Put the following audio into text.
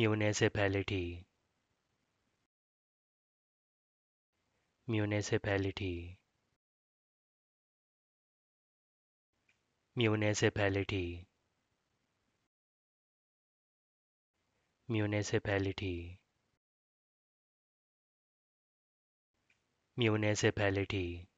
municipality municipality municipality municipality municipality